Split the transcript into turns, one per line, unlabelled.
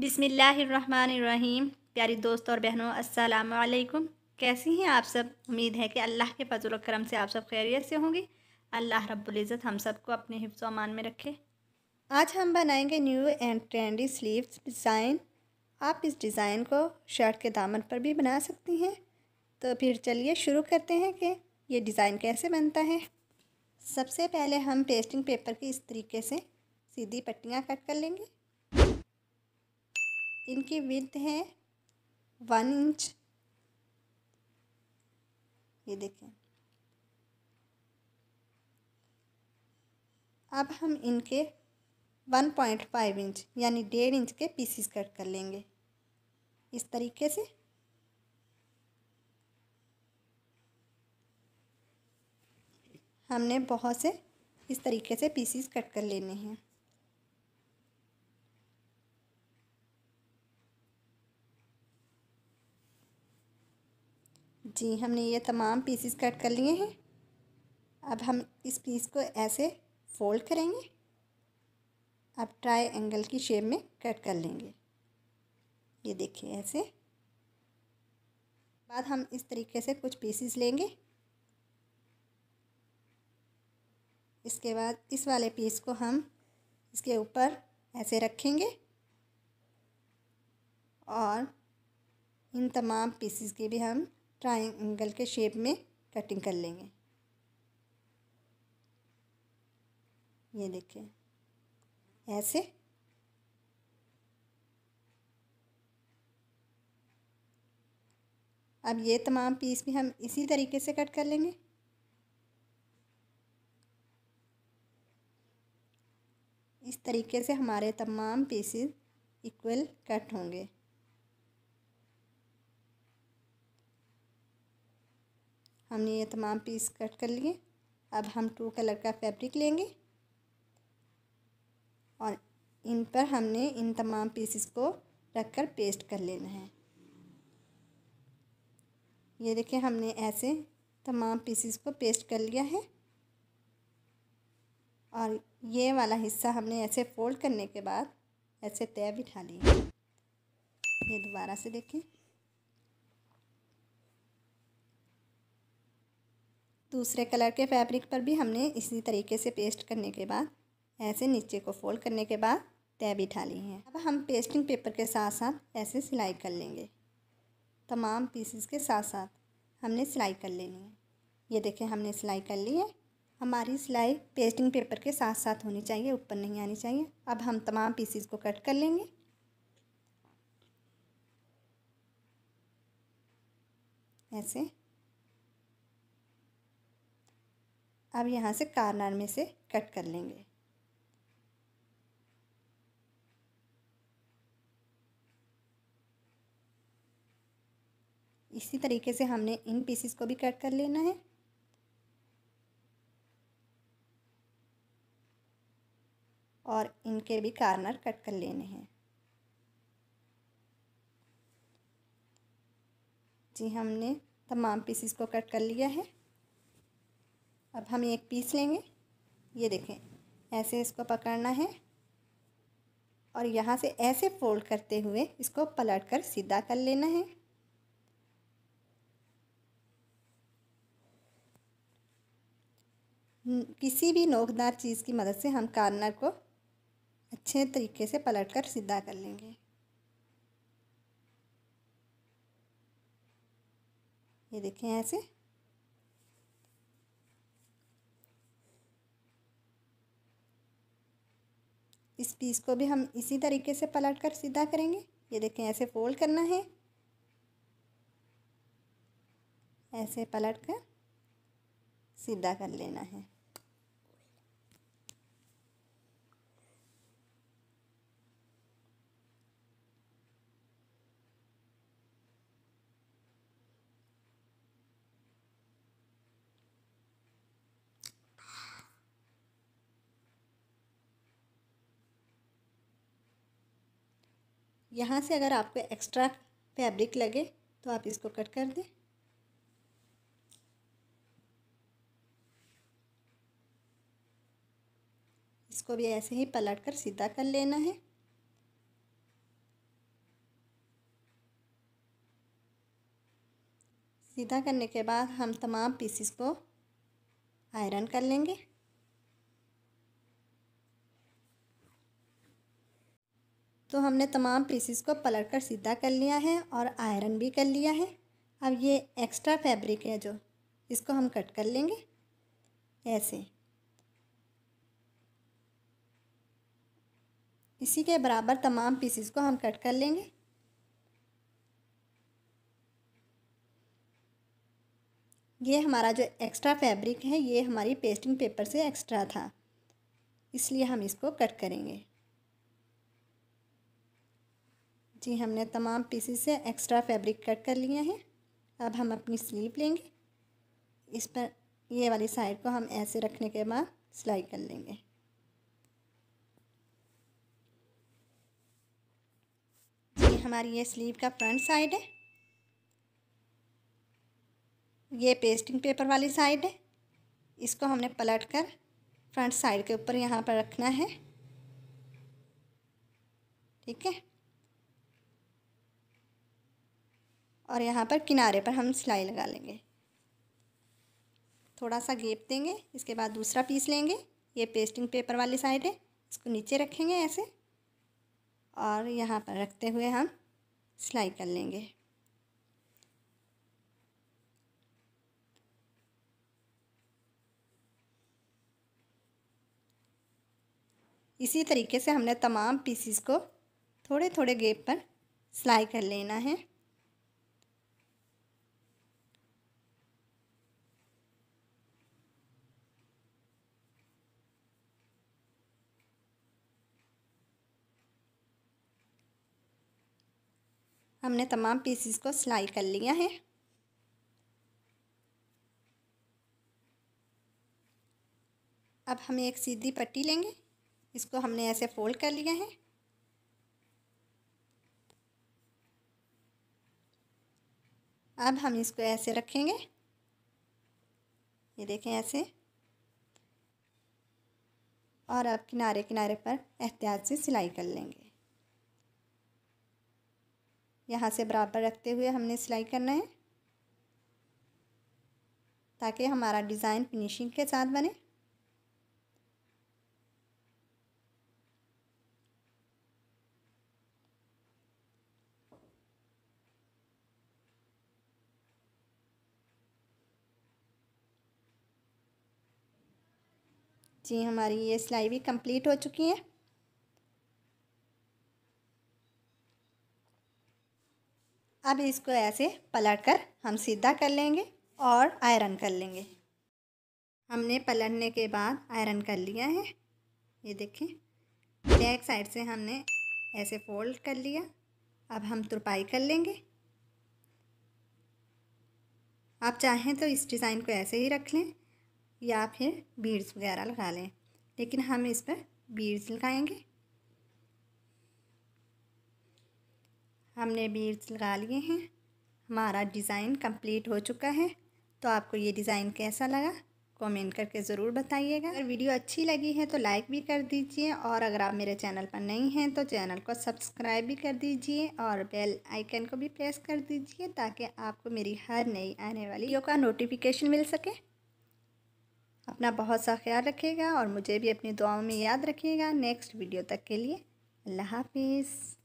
बिसमीम प्यारी दोस्त और बहनों वालेकुम कैसी हैं आप सब उम्मीद है कि अल्लाह के फजल करम से आप सब खैरियत से होंगी अल्लाह इज़्ज़त हम सब को अपने हिफ्स अमान में रखे आज हम बनाएंगे new and trendy sleeves design आप इस डिज़ाइन को शर्ट के दामन पर भी बना सकती हैं तो फिर चलिए शुरू करते हैं कि ये डिज़ाइन कैसे बनता है सबसे पहले हम पेस्टिंग पेपर की इस तरीके से सीधी पट्टियाँ कट कर लेंगे इनकी विद्ध है वन इंच ये देखें अब हम इनके वन पॉइंट फाइव इंच यानी डेढ़ इंच के पीसीस कट कर लेंगे इस तरीके से हमने बहुत से इस तरीके से पीसीस कट कर लेने हैं जी हमने ये तमाम पीसेस कट कर लिए हैं अब हम इस पीस को ऐसे फोल्ड करेंगे अब ट्राई एंगल की शेप में कट कर लेंगे ये देखिए ऐसे बाद हम इस तरीके से कुछ पीसेस लेंगे इसके बाद इस वाले पीस को हम इसके ऊपर ऐसे रखेंगे और इन तमाम पीसेस के भी हम ट्राइंगल के शेप में कटिंग कर लेंगे ये देखिए ऐसे अब ये तमाम पीस भी हम इसी तरीके से कट कर लेंगे इस तरीके से हमारे तमाम पीसेस इक्वल कट होंगे हमने ये तमाम पीस कट कर लिए अब हम टू कलर का फैब्रिक लेंगे और इन पर हमने इन तमाम पीसेस को रख कर पेस्ट कर लेना है ये देखिए हमने ऐसे तमाम पीसेस को पेस्ट कर लिया है और ये वाला हिस्सा हमने ऐसे फोल्ड करने के बाद ऐसे तय बिठा लिया ये दोबारा से देखें दूसरे कलर के फैब्रिक पर भी हमने इसी तरीके से पेस्ट करने के बाद ऐसे नीचे को फोल्ड करने के बाद तय बिठा ली है अब हम पेस्टिंग पेपर के साथ साथ ऐसे सिलाई कर लेंगे तमाम पीसेस के साथ साथ हमने सिलाई कर लेनी है ये देखें हमने सिलाई कर ली है हमारी सिलाई पेस्टिंग पेपर के साथ साथ होनी चाहिए ऊपर नहीं आनी चाहिए अब हम तमाम पीसीस को कट कर लेंगे ऐसे अब यहाँ से कारनार में से कट कर लेंगे इसी तरीके से हमने इन पीसीस को भी कट कर लेना है और इनके भी कार्नर कट कर लेने हैं जी हमने तमाम पीसीस को कट कर लिया है अब हम एक पीस लेंगे ये देखें ऐसे इसको पकड़ना है और यहाँ से ऐसे फोल्ड करते हुए इसको पलट कर सीधा कर लेना है किसी भी नोकदार चीज़ की मदद से हम कार्नर को अच्छे तरीके से पलट कर सीधा कर लेंगे ये देखें ऐसे इस पीस को भी हम इसी तरीके से पलट कर सीधा करेंगे ये देखें ऐसे फोल्ड करना है ऐसे पलट कर सीधा कर लेना है यहाँ से अगर आपको एक्स्ट्रा फैब्रिक लगे तो आप इसको कट कर दें इसको भी ऐसे ही पलट कर सीधा कर लेना है सीधा करने के बाद हम तमाम पीसीस को आयरन कर लेंगे तो हमने तमाम पीसीस को पलट कर सीधा कर लिया है और आयरन भी कर लिया है अब ये एक्स्ट्रा फैब्रिक है जो इसको हम कट कर लेंगे ऐसे इसी के बराबर तमाम पीसीस को हम कट कर लेंगे ये हमारा जो एक्स्ट्रा फैब्रिक है ये हमारी पेस्टिंग पेपर से एक्स्ट्रा था इसलिए हम इसको कट करेंगे जी हमने तमाम पीसीस से एक्स्ट्रा फैब्रिक कट कर लिए हैं अब हम अपनी स्लीव लेंगे इस पर ये वाली साइड को हम ऐसे रखने के बाद सिलाई कर लेंगे जी हमारी ये स्लीव का फ्रंट साइड है ये पेस्टिंग पेपर वाली साइड है इसको हमने पलट कर फ्रंट साइड के ऊपर यहाँ पर रखना है ठीक है और यहाँ पर किनारे पर हम सिलाई लगा लेंगे थोड़ा सा गेप देंगे इसके बाद दूसरा पीस लेंगे ये पेस्टिंग पेपर वाली साइड है इसको नीचे रखेंगे ऐसे और यहाँ पर रखते हुए हम सिलाई कर लेंगे इसी तरीके से हमने तमाम पीसीस को थोड़े थोड़े गेप पर सिलाई कर लेना है हमने तमाम पीसीस को सिलाई कर लिया है अब हम एक सीधी पट्टी लेंगे इसको हमने ऐसे फोल्ड कर लिया है अब हम इसको ऐसे रखेंगे ये देखें ऐसे और अब किनारे किनारे पर एहतियात से सिलाई कर लेंगे यहाँ से बराबर रखते हुए हमने सिलाई करना है ताकि हमारा डिज़ाइन फिनिशिंग के साथ बने जी हमारी ये सिलाई भी कंप्लीट हो चुकी है अब इसको ऐसे पलट कर हम सीधा कर लेंगे और आयरन कर लेंगे हमने पलटने के बाद आयरन कर लिया है ये देखें बैक साइड से हमने ऐसे फोल्ड कर लिया अब हम तुरपाई कर लेंगे आप चाहें तो इस डिज़ाइन को ऐसे ही रख लें या फिर बीड्स वगैरह लगा लें लेकिन हम इस पर बीड्स लगाएंगे हमने बीड्स लगा लिए हैं हमारा डिज़ाइन कंप्लीट हो चुका है तो आपको ये डिज़ाइन कैसा लगा कमेंट करके ज़रूर बताइएगा अगर वीडियो अच्छी लगी है तो लाइक भी कर दीजिए और अगर आप मेरे चैनल पर नहीं हैं तो चैनल को सब्सक्राइब भी कर दीजिए और बेल आइकन को भी प्रेस कर दीजिए ताकि आपको मेरी हर नई आने वाली वीडियो का नोटिफिकेशन मिल सके अपना बहुत सा ख्याल रखिएगा और मुझे भी अपनी दुआओं में याद रखिएगा नेक्स्ट वीडियो तक के लिए अल्लाह हाफिज़